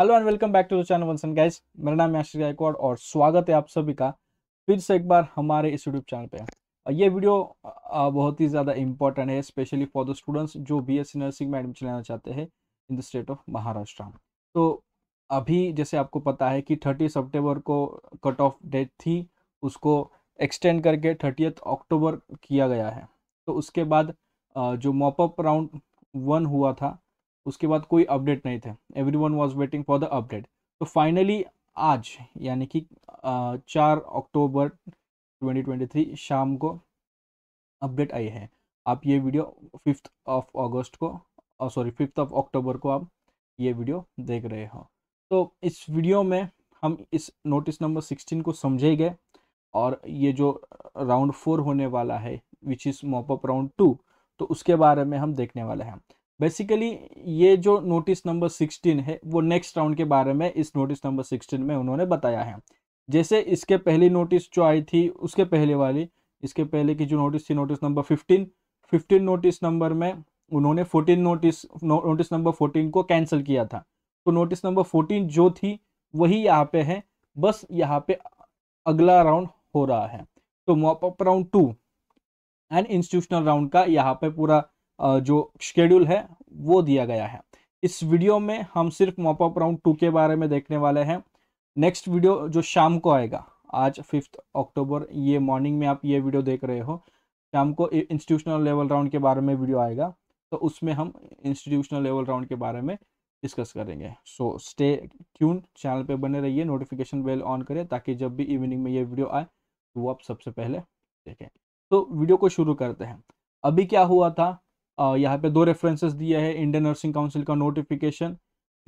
Hello and welcome back to the channel वंसन guys मेरा नाम याशिर गायकवाड और स्वागत है आप सभी का फिर से एक बार हमारे इस यूट्यूब चैनल पे ये वीडियो बहुत ही ज़्यादा इंपॉर्टेंट है स्पेशली फॉर द स्टूडेंट्स जो बी एस नर्सिंग में एडमिशन लेना चाहते हैं in the state of Maharashtra तो अभी जैसे आपको पता है कि थर्टी सेप्टेम्बर को कट ऑफ डेट थी उसको एक्सटेंड करके थर्टियथ अक्टूबर किया गया है तो उसके बाद जो मॉपअप राउंड वन हुआ था उसके बाद कोई अपडेट नहीं थे every one was waiting for the update तो फाइनली आज यानी कि चार अक्टूबर 2023 शाम को अपडेट आई है आप ये वीडियो फिफ्थ ऑफ अगस्त को सॉरी फिफ्थ ऑफ अक्टूबर को आप ये वीडियो देख रहे हो तो इस वीडियो में हम इस नोटिस नंबर 16 को समझे गए और ये जो राउंड फोर होने वाला है which is mop up round two तो उसके बारे में हम देखने वाले हैं बेसिकली ये जो नोटिस नंबर 16 है वो नेक्स्ट राउंड के बारे में इस नोटिस नंबर 16 में उन्होंने बताया है जैसे इसके पहली नोटिस जो आई थी उसके पहले वाली इसके पहले की जो नोटिस थी नोटिस नंबर 15 15 नोटिस नंबर में उन्होंने 14 नोटिस नो, नोटिस नंबर 14 को कैंसिल किया था तो नोटिस नंबर 14 जो थी वही यहाँ पे है बस यहाँ पे अगला राउंड हो रहा है तो mop up round two and institutional round का यहाँ पे पूरा जो शेड्यूल है वो दिया गया है इस वीडियो में हम सिर्फ मॉपअप राउंड टू के बारे में देखने वाले हैं नेक्स्ट वीडियो जो शाम को आएगा आज फिफ्थ अक्टूबर ये मॉर्निंग में आप ये वीडियो देख रहे हो शाम को इंस्टीट्यूशनल लेवल राउंड के बारे में वीडियो आएगा तो उसमें हम इंस्टीट्यूशनल लेवल राउंड के बारे में डिस्कस करेंगे सो स्टे ट्यून चैनल पे बने रहिए नोटिफिकेशन बेल ऑन करें ताकि जब भी इवनिंग में ये वीडियो आए तो वो आप सबसे पहले देखें तो वीडियो को शुरू करते हैं अभी क्या हुआ था यहाँ पे दो रेफरेंसेस दिया है इंडियन नर्सिंग काउंसिल का नोटिफिकेशन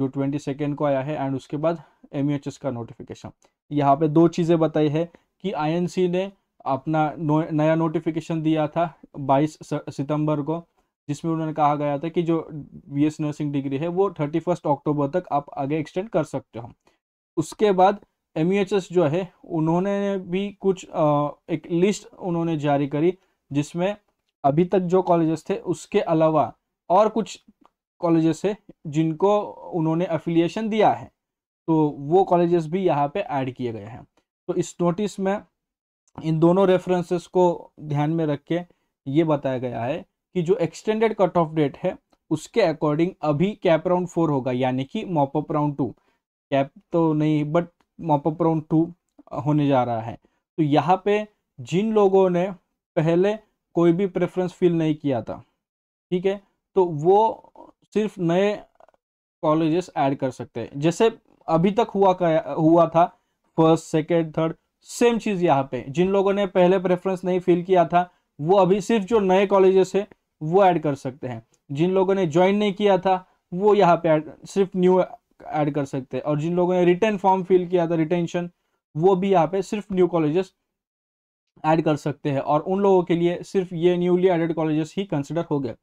जो ट्वेंटी सेकेंड को आया है एंड उसके बाद एम e का नोटिफिकेशन यहाँ पे दो चीज़ें बताई है कि आई ने अपना नो, नया नोटिफिकेशन दिया था 22 सितंबर को जिसमें उन्होंने कहा गया था कि जो बी नर्सिंग डिग्री है वो थर्टी अक्टूबर तक आप आगे एक्सटेंड कर सकते हो उसके बाद एम e जो है उन्होंने भी कुछ आ, एक लिस्ट उन्होंने जारी करी जिसमें अभी तक जो कॉलेजेस थे उसके अलावा और कुछ कॉलेजेस है जिनको उन्होंने अफिलिएशन दिया है तो वो कॉलेजेस भी यहाँ पे ऐड किए गए हैं तो इस नोटिस में इन दोनों रेफरेंसेस को ध्यान में रख के ये बताया गया है कि जो एक्सटेंडेड कट ऑफ डेट है उसके अकॉर्डिंग अभी कैप राउंड फोर होगा यानी कि मॉपअप राउंड टू कैप तो नहीं बट मॉपअप राउंड टू होने जा रहा है तो यहाँ पे जिन लोगों ने पहले कोई भी प्रेफरेंस फिल नहीं किया था ठीक है तो वो सिर्फ नए कॉलेजेस ऐड कर सकते हैं जैसे अभी तक हुआ का हुआ था फर्स्ट सेकेंड थर्ड सेम चीज़ यहाँ पे जिन लोगों ने पहले प्रेफरेंस नहीं फिल किया था वो अभी सिर्फ जो नए कॉलेजेस है वो ऐड कर सकते हैं जिन लोगों ने ज्वाइन नहीं किया था वो यहाँ पे सिर्फ न्यू ऐड कर सकते हैं और जिन लोगों ने रिटर्न फॉर्म फिल किया था रिटेंशन वो भी यहाँ पे सिर्फ न्यू कॉलेजेस ऐड कर सकते हैं और उन लोगों के लिए सिर्फ ये न्यूली एडेड कॉलेजेस ही कंसिडर हो गए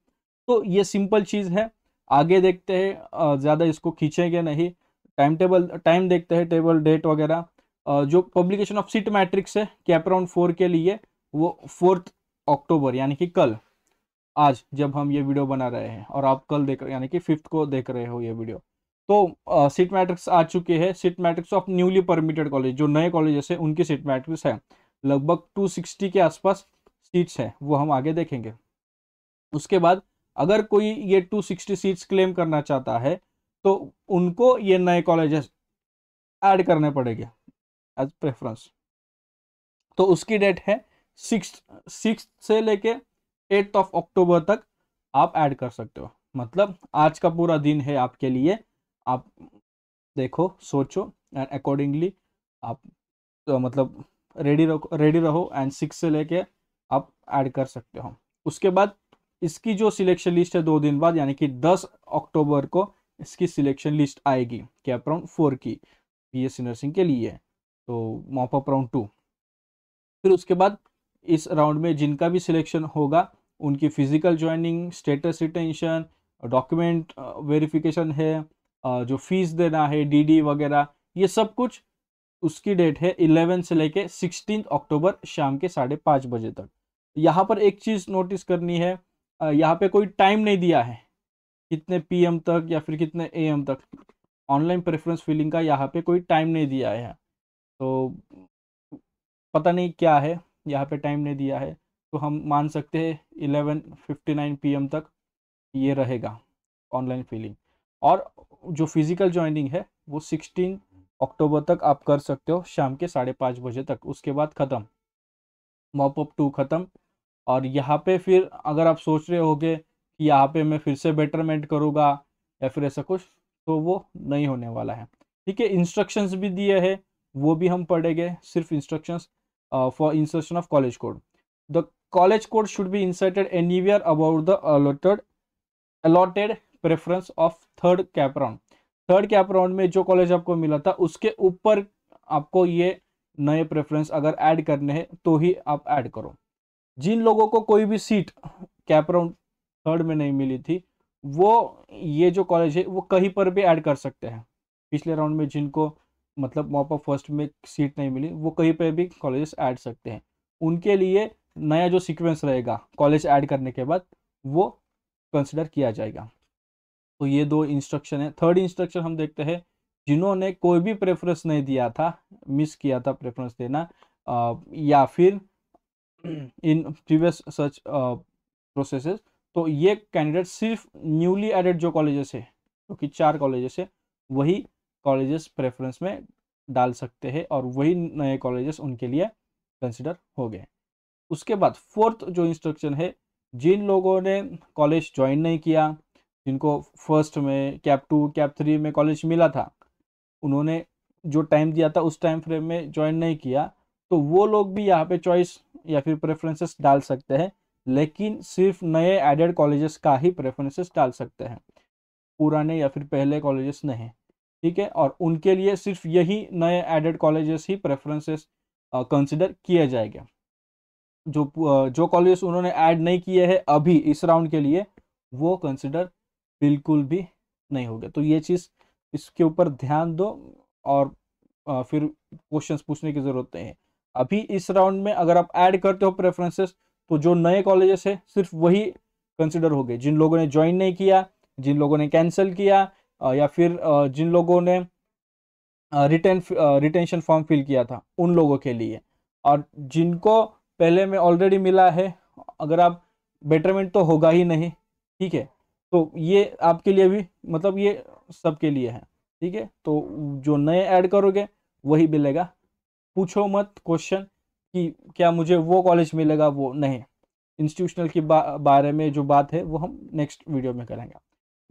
तो ये सिंपल चीज़ है आगे देखते हैं ज़्यादा इसको खींचेंगे नहीं टाइम टेबल टाइम देखते हैं टेबल डेट वगैरह जो पब्लिकेशन ऑफ सीट मैट्रिक्स है कैप राउंड फोर के लिए वो फोर्थ अक्टूबर यानी कि कल आज जब हम ये वीडियो बना रहे हैं और आप कल देख यानी कि फिफ्थ को देख रहे हो ये वीडियो तो सीट मैट्रिक्स आ चुके हैं seat matrix of newly permitted college जो नए कॉलेजेस हैं उनकी सीट मैट्रिक्स है लगभग 260 के आसपास सीट्स हैं वो हम आगे देखेंगे उसके बाद अगर कोई ये 260 सीट्स क्लेम करना चाहता है तो उनको ये नए कॉलेजेस ऐड करने पड़ेंगे एज प्रेफरेंस तो उसकी डेट है सिक्स सिक्स से लेके एट ऑफ अक्टूबर तक आप ऐड कर सकते हो मतलब आज का पूरा दिन है आपके लिए आप देखो सोचो एंड अकॉर्डिंगली आप तो मतलब रेडी रखो रेडी रहो एंड सिक्स से लेके आप ऐड कर सकते हो उसके बाद इसकी जो सिलेक्शन लिस्ट है दो दिन बाद यानी कि 10 अक्टूबर को इसकी सिलेक्शन लिस्ट आएगी कैप राउंड फोर की बी एस नर्सिंग के लिए तो मॉपअप राउंड टू फिर उसके बाद इस राउंड में जिनका भी सिलेक्शन होगा उनकी physical joining status retention document verification है uh, जो फीस देना है डीडी वगैरह ये सब कुछ उसकी डेट है इलेवन से लेके सिक्सटीन अक्टूबर शाम के साढ़े पाँच बजे तक यहाँ पर एक चीज़ नोटिस करनी है यहाँ पे कोई टाइम नहीं दिया है कितने पीएम तक या फिर कितने एएम तक ऑनलाइन प्रेफरेंस फिलिंग का यहाँ पे कोई टाइम नहीं दिया है तो पता नहीं क्या है यहाँ पे टाइम नहीं दिया है तो हम मान सकते हैं eleven fifty nine P M तक ये रहेगा ऑनलाइन फिलिंग और जो फिज़िकल ज्वाइनिंग है वो सिक्सटीन अक्टूबर तक आप कर सकते हो शाम के साढ़े पाँच बजे तक उसके बाद ख़त्म मॉपअप टू ख़त्म और यहाँ पे फिर अगर आप सोच रहे होगे कि यहाँ पे मैं फिर से बेटरमेंट करूँगा या फिर ऐसा कुछ तो वो नहीं होने वाला है ठीक है इंस्ट्रक्शंस भी दिए हैं वो भी हम पढ़ेंगे सिर्फ instructions for insertion of college code the college code should be inserted anywhere about the allotted allotted preference of third CAP round third CAP round में जो कॉलेज आपको मिला था उसके ऊपर आपको ये नए प्रेफरेंस अगर ऐड करने हैं तो ही आप ऐड करो जिन लोगों को कोई भी सीट कैप राउंड थर्ड में नहीं मिली थी वो ये जो कॉलेज है वो कहीं पर भी ऐड कर सकते हैं पिछले राउंड में जिनको मतलब मॉप ऑफ फर्स्ट में सीट नहीं मिली वो कहीं पर भी कॉलेज ऐड सकते हैं उनके लिए नया जो सिक्वेंस रहेगा कॉलेज ऐड करने के बाद वो कंसिडर किया जाएगा तो ये दो इंस्ट्रक्शन है थर्ड इंस्ट्रक्शन हम देखते हैं जिन्होंने कोई भी प्रेफरेंस नहीं दिया था मिस किया था प्रेफरेंस देना आ, या फिर इन प्रीवियस सर्च प्रोसेसेस तो ये कैंडिडेट सिर्फ न्यूली एडेड जो कॉलेजेस है क्योंकि तो चार कॉलेजेस है वही कॉलेजेस प्रेफरेंस में डाल सकते हैं और वही नए कॉलेजेस उनके लिए कंसिडर हो गए उसके बाद फोर्थ जो इंस्ट्रक्शन है जिन लोगों ने कॉलेज ज्वाइन नहीं किया जिनको फर्स्ट में कैप टू कैप थ्री में कॉलेज मिला था उन्होंने जो टाइम दिया था उस टाइम फ्रेम में ज्वाइन नहीं किया तो वो लोग भी यहाँ पे चॉइस या फिर प्रेफरेंसेस डाल सकते हैं लेकिन सिर्फ नए एडेड कॉलेजेस का ही प्रेफरेंसेस डाल सकते हैं पुराने या फिर पहले कॉलेजेस नहीं ठीक है और उनके लिए सिर्फ यही नए एडेड कॉलेजेस ही प्रेफरेंसेस कंसिडर किया जाएगा जो जो कॉलेजेस उन्होंने ऐड नहीं किए हैं अभी इस राउंड के लिए वो कंसिडर बिल्कुल भी नहीं होगा तो ये चीज़ इसके ऊपर ध्यान दो और फिर क्वेश्चंस पूछने की ज़रूरत नहीं है अभी इस राउंड में अगर आप ऐड करते हो प्रेफरेंसेस तो जो नए कॉलेजेस है सिर्फ वही कंसिडर हो गए जिन लोगों ने ज्वाइन नहीं किया जिन लोगों ने कैंसिल किया या फिर जिन लोगों ने रिटर्न रिटेंशन फॉर्म फिल किया था उन लोगों के लिए और जिनको पहले में ऑलरेडी मिला है अगर आप बेटरमेंट तो होगा ही नहीं ठीक है तो ये आपके लिए भी मतलब ये सबके लिए है ठीक है तो जो नए ऐड करोगे वही मिलेगा पूछो मत क्वेश्चन कि क्या मुझे वो कॉलेज मिलेगा वो नहीं इंस्टीट्यूशनल के बा, बारे में जो बात है वो हम नेक्स्ट वीडियो में करेंगे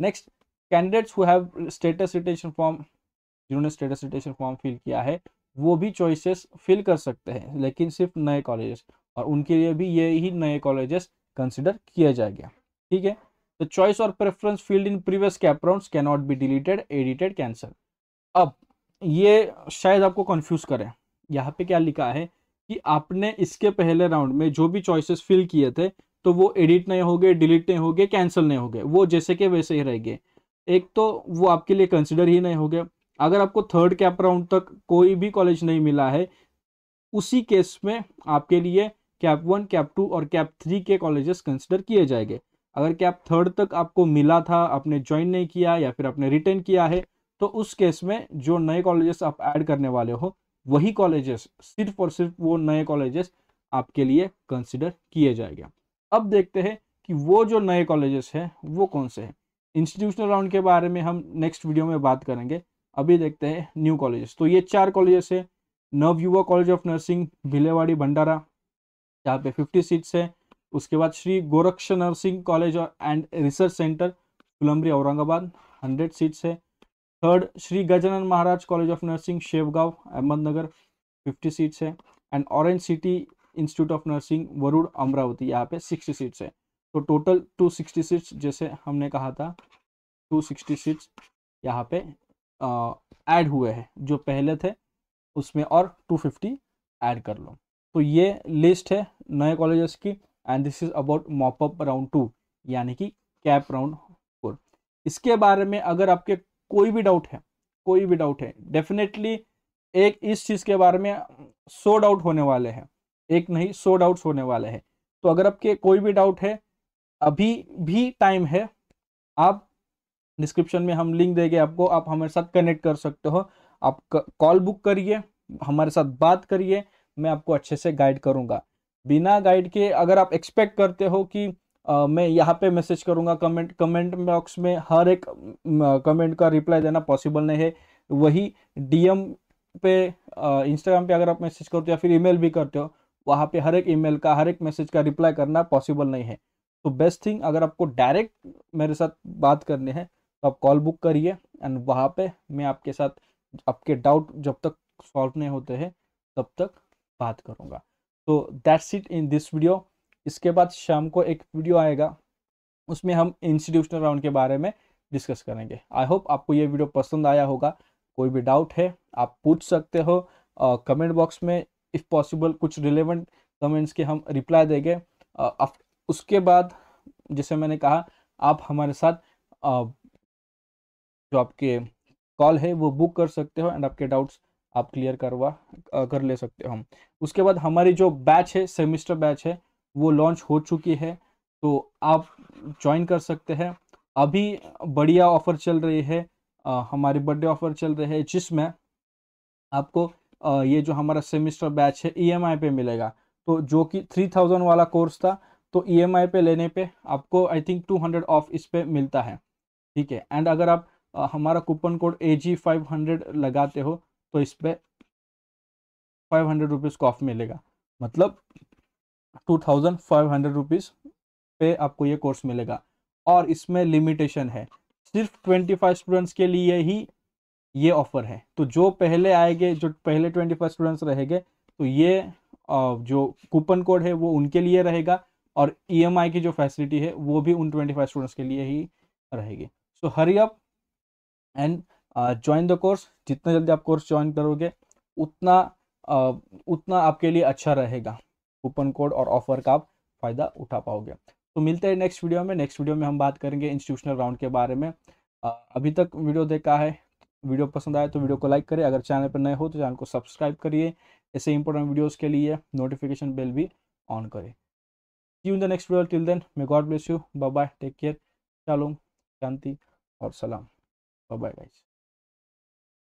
next candidates who have status retention form जिन्होंने स्टेटस रिटेशन फॉर्म फिल किया है वो भी चॉइसेस फिल कर सकते हैं लेकिन सिर्फ नए कॉलेजेस और उनके लिए भी ये ही नए कॉलेजेस कंसिडर किया जाएगा ठीक है the choice or preference field in previous cap cannot be deleted edited cancel अब ये शायद आपको कंफ्यूज करें यहाँ पे क्या लिखा है कि आपने इसके पहले राउंड में जो भी चॉइसेस फिल किए थे तो वो एडिट नहीं हो गए डिलीट नहीं हो गए कैंसिल नहीं हो गए वो जैसे के वैसे ही रह गए एक तो वो आपके लिए कंसिडर ही नहीं हो गए अगर आपको थर्ड कैप राउंड तक कोई भी कॉलेज नहीं मिला है उसी केस में आपके लिए कैप वन कैप टू और कैप थ्री के कॉलेजेस कंसिडर किए जाएंगे अगर कि आप थर्ड तक आपको मिला था आपने ज्वाइन नहीं किया या फिर आपने रिटर्न किया है तो उस केस में जो नए कॉलेजेस आप ऐड करने वाले हो वही कॉलेजेस सिर्फ और सिर्फ वो नए कॉलेजेस आपके लिए कंसिडर किए जाएगा अब देखते हैं कि वो जो नए कॉलेजेस हैं वो कौन से हैं इंस्टीट्यूशनल राउंड के बारे में हम नेक्स्ट वीडियो में बात करेंगे अभी देखते हैं न्यू कॉलेजेस तो ये चार कॉलेजेस है Yuva college of nursing Bhilewadi Bhandara यहाँ पे फिफ्टी सीट्स है उसके बाद Shri Goraksh nursing college and research centre Phulambri Aurangabad hundred seats है third Shri Gajanan Maharaj college of nursing Shevgaon Ahmednagar fifty seats है and orange city institute of nursing Varun Amravati यहाँ पे सिक्सटी सीट्स है तो टोटल टू सिक्सटी सीट्स जैसे हमने कहा था टू सिक्सटी सीट्स यहाँ पे ऐड हुए हैं जो पहले थे उसमें और टू फिफ्टी ऐड कर लो तो ये लिस्ट है नए कॉलेजेस की and this is about mop up round two यानी कि कैप राउंड फोर इसके बारे में अगर आपके कोई भी डाउट है कोई भी डाउट है डेफिनेटली एक इस चीज़ के बारे में सो डाउट होने वाले हैं एक नहीं सो डाउट होने वाले हैं तो अगर आपके कोई भी डाउट है अभी भी टाइम है आप डिस्क्रिप्शन में हम लिंक देंगे आपको आप हमारे साथ कनेक्ट कर सकते हो आप कॉल बुक करिए हमारे साथ बात करिए मैं आपको अच्छे से गाइड करूँगा बिना गाइड के अगर आप एक्सपेक्ट करते हो कि आ, मैं यहाँ पे मैसेज करूँगा कमेंट कमेंट बॉक्स में हर एक कमेंट का रिप्लाई देना पॉसिबल नहीं है वही डीएम पे इंस्टाग्राम पे अगर आप मैसेज करते हो या फिर ईमेल भी करते हो वहाँ पे हर एक ईमेल का हर एक मैसेज का रिप्लाई करना पॉसिबल नहीं है तो बेस्ट थिंग अगर आपको डायरेक्ट मेरे साथ बात करनी है तो आप कॉल बुक करिए एंड वहाँ पे मैं आपके साथ आपके डाउट जब तक सॉल्व नहीं होते हैं तब तक बात करूँगा तो that's it in this video इसके बाद शाम को एक वीडियो आएगा उसमें हम इंस्टीट्यूशनल राउंड के बारे में डिस्कस करेंगे आई होप आपको ये वीडियो पसंद आया होगा कोई भी डाउट है आप पूछ सकते हो कमेंट uh, बॉक्स में इफ़ पॉसिबल कुछ रिलेवेंट कमेंट्स के हम रिप्लाई देंगे uh, उसके बाद जैसे मैंने कहा आप हमारे साथ uh, जो आपके कॉल है वो बुक कर सकते हो एंड आपके डाउट्स आप क्लियर करवा कर ले सकते हो हम उसके बाद हमारी जो बैच है सेमिस्टर बैच है वो लॉन्च हो चुकी है तो आप ज्वाइन कर सकते हैं अभी बढ़िया ऑफर चल रही है आ, हमारे बर्थडे ऑफर चल रहे है जिसमें आपको आ, ये जो हमारा सेमिस्टर बैच है ईएमआई e पे मिलेगा तो जो कि थ्री थाउजेंड वाला कोर्स था तो ईएमआई e पे लेने पे आपको I think two hundred off इस पर मिलता है ठीक है एंड अगर आप आ, हमारा coupon code A G five hundred लगाते हो तो इस पर फाइव हंड्रेड रुपीज़ को ऑफ मिलेगा मतलब two thousand five hundred rupees पे आपको ये कोर्स मिलेगा और इसमें लिमिटेशन है सिर्फ ट्वेंटी फाइव स्टूडेंट्स के लिए ही ये ऑफ़र है तो जो पहले आएंगे जो पहले ट्वेंटी फाइव स्टूडेंट्स रहेंगे तो ये जो कूपन कोड है वो उनके लिए रहेगा और ई e की जो फैसिलिटी है वो भी उन ट्वेंटी फाइव स्टूडेंट्स के लिए ही रहेगी so hurry up and join the course जितना जल्दी आप कोर्स ज्वाइन करोगे उतना उतना आपके लिए अच्छा रहेगा कूपन कोड और ऑफर का आप फ़ायदा उठा पाओगे तो मिलते हैं नेक्स्ट वीडियो में नेक्स्ट वीडियो में हम बात करेंगे इंस्टीट्यूशनल राउंड के बारे में अभी तक वीडियो देखा है वीडियो पसंद आए तो वीडियो को लाइक करें अगर चैनल पर नए हो तो चैनल को सब्सक्राइब करिए ऐसे इंपॉर्टेंट वीडियोज़ के लिए नोटिफिकेशन बेल भी ऑन करें you in the next video till then may God bless you bye bye bye. Take care. Shalom, Shanti, or bye Bye